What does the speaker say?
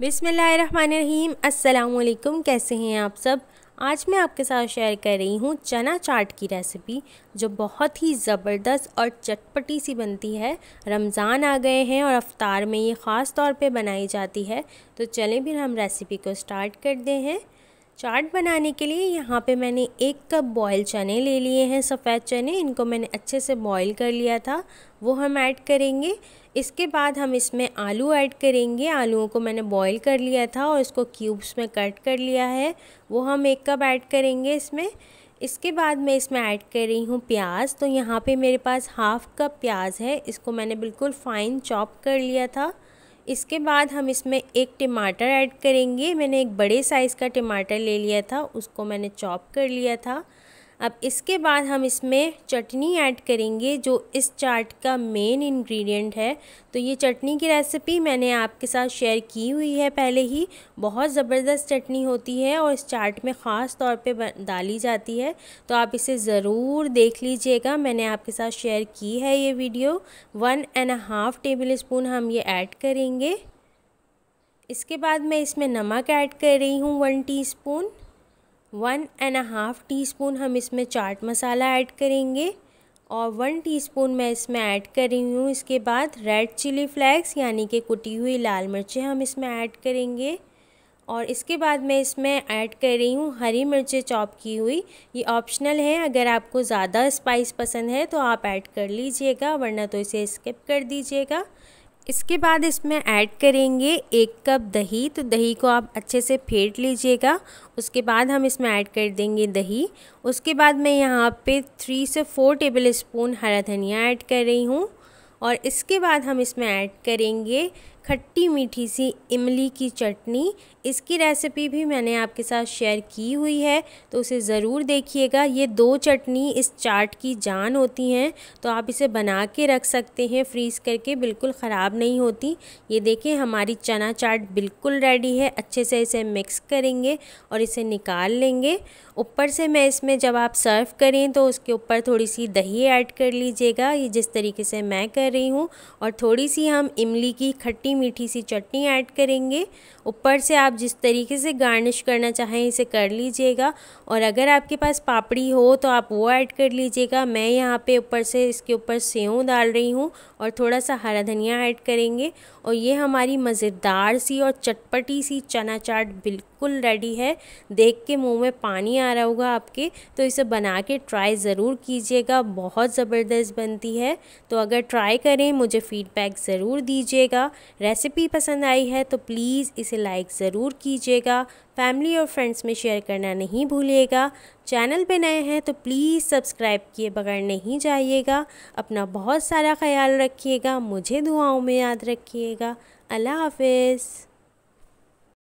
बिसमीम अल्लाम कैसे हैं आप सब आज मैं आपके साथ शेयर कर रही हूँ चना चाट की रेसिपी जो बहुत ही ज़बरदस्त और चटपटी सी बनती है रमज़ान आ गए हैं और अफ्तार में ये ख़ास तौर पे बनाई जाती है तो चलें फिर हम रेसिपी को स्टार्ट कर दें हैं चाट बनाने के लिए यहाँ पे मैंने एक कप बॉयल चने ले लिए हैं सफ़ेद चने इनको मैंने अच्छे से बॉयल कर लिया था वो हम ऐड करेंगे इसके बाद हम इसमें आलू ऐड करेंगे आलूओं को मैंने बॉयल कर लिया था और इसको क्यूब्स में कट कर लिया है वो हम एक कप ऐड करेंगे इसमें इसके बाद मैं इसमें ऐड कर रही हूँ प्याज तो यहाँ पे मेरे पास हाफ़ कप प्याज है इसको मैंने बिल्कुल फ़ाइन चॉप कर लिया था इसके बाद हम इसमें एक टमाटर ऐड करेंगे मैंने एक बड़े साइज़ का टमाटर ले लिया था उसको मैंने चॉप कर लिया था अब इसके बाद हम इसमें चटनी ऐड करेंगे जो इस चाट का मेन इंग्रेडिएंट है तो ये चटनी की रेसिपी मैंने आपके साथ शेयर की हुई है पहले ही बहुत ज़बरदस्त चटनी होती है और इस चाट में ख़ास तौर पे डाली जाती है तो आप इसे ज़रूर देख लीजिएगा मैंने आपके साथ शेयर की है ये video one and half tablespoon हम ये ऐड करेंगे इसके बाद मैं इसमें नमक ऐड कर रही हूँ one teaspoon one and half teaspoon हम इसमें चाट मसाला ऐड करेंगे और वन टीस्पून मैं इसमें ऐड कर रही हूँ इसके बाद रेड चिली फ्लैक्स यानी कि कुटी हुई लाल मिर्चें हम इसमें ऐड करेंगे और इसके बाद मैं इसमें ऐड कर रही हूँ हरी मिर्चें चॉप की हुई ये ऑप्शनल है अगर आपको ज़्यादा स्पाइस पसंद है तो आप ऐड कर लीजिएगा वरना तो इसे स्किप कर दीजिएगा इसके बाद इसमें ऐड करेंगे एक कप दही तो दही को आप अच्छे से फेंट लीजिएगा उसके बाद हम इसमें ऐड कर देंगे दही उसके बाद मैं यहाँ पे थ्री से फोर टेबल स्पून हरा धनिया ऐड कर रही हूँ और इसके बाद हम इसमें ऐड करेंगे खट्टी मीठी सी इमली की चटनी इसकी रेसिपी भी मैंने आपके साथ शेयर की हुई है तो उसे ज़रूर देखिएगा ये दो चटनी इस चाट की जान होती हैं तो आप इसे बना के रख सकते हैं फ्रीज़ करके बिल्कुल ख़राब नहीं होती ये देखें हमारी चना चाट बिल्कुल रेडी है अच्छे से इसे मिक्स करेंगे और इसे निकाल लेंगे ऊपर से मैं इसमें जब आप सर्व करें तो उसके ऊपर थोड़ी सी दही ऐड कर लीजिएगा ये जिस तरीके से मैं कर रही हूँ और थोड़ी सी हम इमली की खट्टी थोड़ी मीठी सी चटनी ऐड करेंगे ऊपर से आप जिस तरीके से गार्निश करना चाहें इसे कर लीजिएगा और अगर आपके पास पापड़ी हो तो आप वो ऐड कर लीजिएगा मैं यहाँ पे ऊपर से इसके ऊपर सेव डाल रही हूँ और थोड़ा सा हरा धनिया ऐड करेंगे और ये हमारी मज़ेदार सी और चटपटी सी चना चाट बिल्कुल रेडी है देख के मुँह में पानी आ रहा होगा आपके तो इसे बना के ट्राई ज़रूर कीजिएगा बहुत ज़बरदस्त बनती है तो अगर ट्राई करें मुझे फ़ीडबैक ज़रूर दीजिएगा रेसिपी पसंद आई है तो प्लीज़ इसे लाइक ज़रूर कीजिएगा फैमिली और फ्रेंड्स में शेयर करना नहीं भूलिएगा चैनल पे नए हैं तो प्लीज़ सब्सक्राइब किए बगैर नहीं जाइएगा अपना बहुत सारा ख्याल रखिएगा मुझे दुआओं में याद रखिएगा अल्लाह हाफिज़